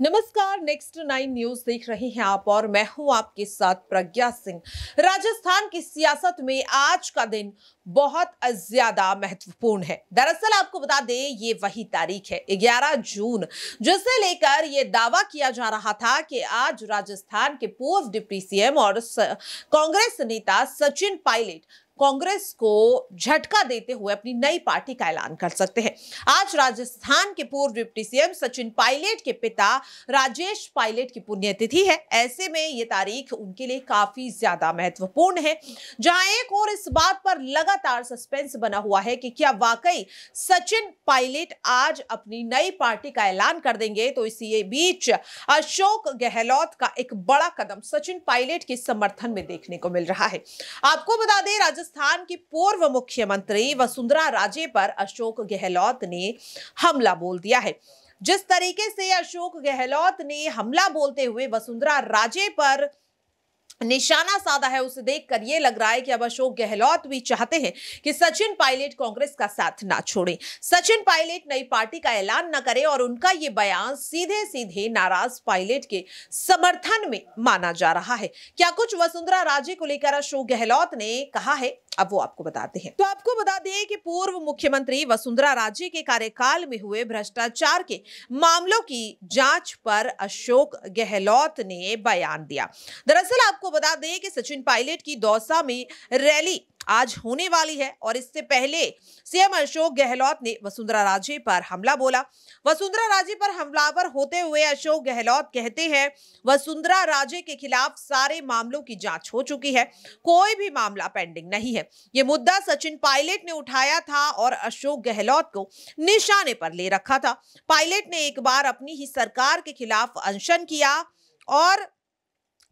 नमस्कार next nine news देख रहे हैं आप और मैं हूं आपके साथ प्रज्ञा सिंह राजस्थान की सियासत में आज का दिन बहुत ज्यादा महत्वपूर्ण है दरअसल आपको बता दें ये वही तारीख है 11 जून जिसे लेकर ये दावा किया जा रहा था कि आज राजस्थान के पूर्व डिप्टी सीएम और कांग्रेस नेता सचिन पायलट कांग्रेस को झटका देते हुए अपनी नई पार्टी का ऐलान कर सकते हैं आज राजस्थान के पूर्व डिप्टी सीएम सचिन पायलट के पिता राजेश पायलट की पुण्यतिथि है ऐसे में ये तारीख उनके लिए काफी ज्यादा महत्वपूर्ण है जहां एक और इस बात पर लगातार सस्पेंस बना हुआ है कि क्या वाकई सचिन पायलट आज अपनी नई पार्टी का ऐलान कर देंगे तो इसी बीच अशोक गहलोत का एक बड़ा कदम सचिन पायलट के समर्थन में देखने को मिल रहा है आपको बता दें राजस्थान राजस्थान की पूर्व मुख्यमंत्री वसुंधरा राजे पर अशोक गहलोत ने हमला बोल दिया है जिस तरीके से अशोक गहलोत ने हमला बोलते हुए वसुंधरा राजे पर निशाना साधा है उसे देखकर यह लग रहा है कि अब अशोक गहलोत भी चाहते हैं कि सचिन पायलट कांग्रेस का साथ ना छोड़े सचिन पायलट नई पार्टी का ऐलान ना करें और उनका यह बयान सीधे सीधे नाराज पायलट के समर्थन में माना जा रहा है क्या कुछ वसुंधरा राजे को लेकर अशोक गहलोत ने कहा है अब वो आपको बताते हैं तो आपको बता दें कि पूर्व मुख्यमंत्री वसुंधरा राजे के कार्यकाल में हुए भ्रष्टाचार के मामलों की जांच पर अशोक गहलोत ने बयान दिया दरअसल आपको बता दें कि सचिन पायलट की दौसा में रैली आज होने वाली है और इससे पहले सीएम अशोक गहलोत ने वसुंधरा राजे पर हमला बोला वसुंधरा राजे पर हमलावर होते हुए अशोक गहलोत कहते हैं वसुंधरा राजे के खिलाफ सारे मामलों की जांच हो चुकी है कोई भी मामला पेंडिंग नहीं है ये मुद्दा सचिन पायलट ने उठाया था और अशोक गहलोत को निशाने पर ले रखा था पायलट ने एक बार अपनी ही सरकार के खिलाफ अनशन किया और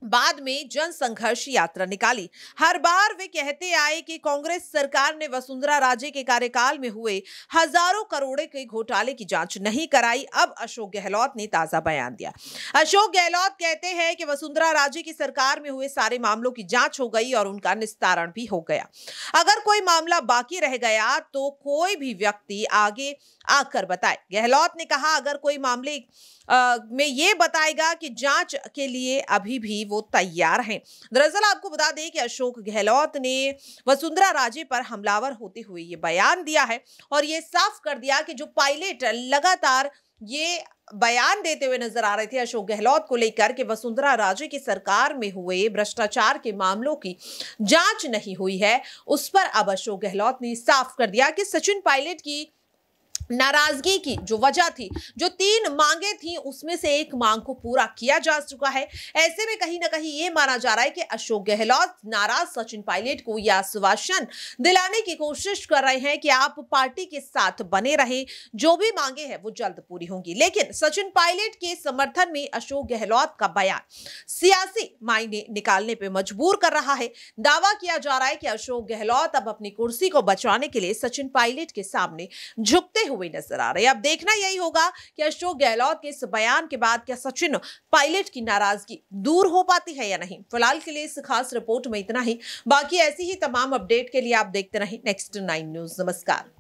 बाद में जन संघर्ष यात्रा निकाली हर बार वे कहते आए कि कांग्रेस सरकार ने वसुंधरा राजे के कार्यकाल में हुए हजारों करोड़े के घोटाले की जांच नहीं कराई अब अशोक गहलोत ने ताजा बयान दिया अशोक गहलोत कहते हैं कि वसुंधरा राजे की सरकार में हुए सारे मामलों की जांच हो गई और उनका निस्तारण भी हो गया अगर कोई मामला बाकी रह गया तो कोई भी व्यक्ति आगे आकर बताए गहलोत ने कहा अगर कोई मामले में ये बताएगा कि जांच के लिए अभी भी वो तैयार हैं दरअसल आपको बता दें कि अशोक गहलोत ने वसुंधरा राजे पर हमलावर होते हुए ये बयान दिया है और ये साफ कर दिया कि जो पायलट लगातार ये बयान देते हुए नजर आ रहे थे अशोक गहलोत को लेकर के वसुंधरा राजे की सरकार में हुए भ्रष्टाचार के मामलों की जांच नहीं हुई है उस पर अब अशोक गहलोत ने साफ कर दिया कि सचिन पायलट की नाराजगी की जो वजह थी जो तीन मांगे थी उसमें से एक मांग को पूरा किया जा चुका है ऐसे में कहीं ना कहीं ये माना जा रहा है कि अशोक गहलोत नाराज सचिन पायलट को यह आश्वासन दिलाने की कोशिश कर रहे हैं कि आप पार्टी के साथ बने रहें जो भी मांगे हैं वो जल्द पूरी होंगी लेकिन सचिन पायलट के समर्थन में अशोक गहलोत का बयान सियासी मायने निकालने पर मजबूर कर रहा है दावा किया जा रहा है कि अशोक गहलोत अब अपनी कुर्सी को बचाने के लिए सचिन पायलट के सामने झुकते हुए हुई नजर आ रही है अब देखना यही होगा कि अशोक गहलोत के इस बयान के बाद क्या सचिन पायलट की नाराजगी दूर हो पाती है या नहीं फिलहाल के लिए इस खास रिपोर्ट में इतना ही बाकी ऐसी ही तमाम अपडेट के लिए आप देखते रहें नेक्स्ट नाइन न्यूज नमस्कार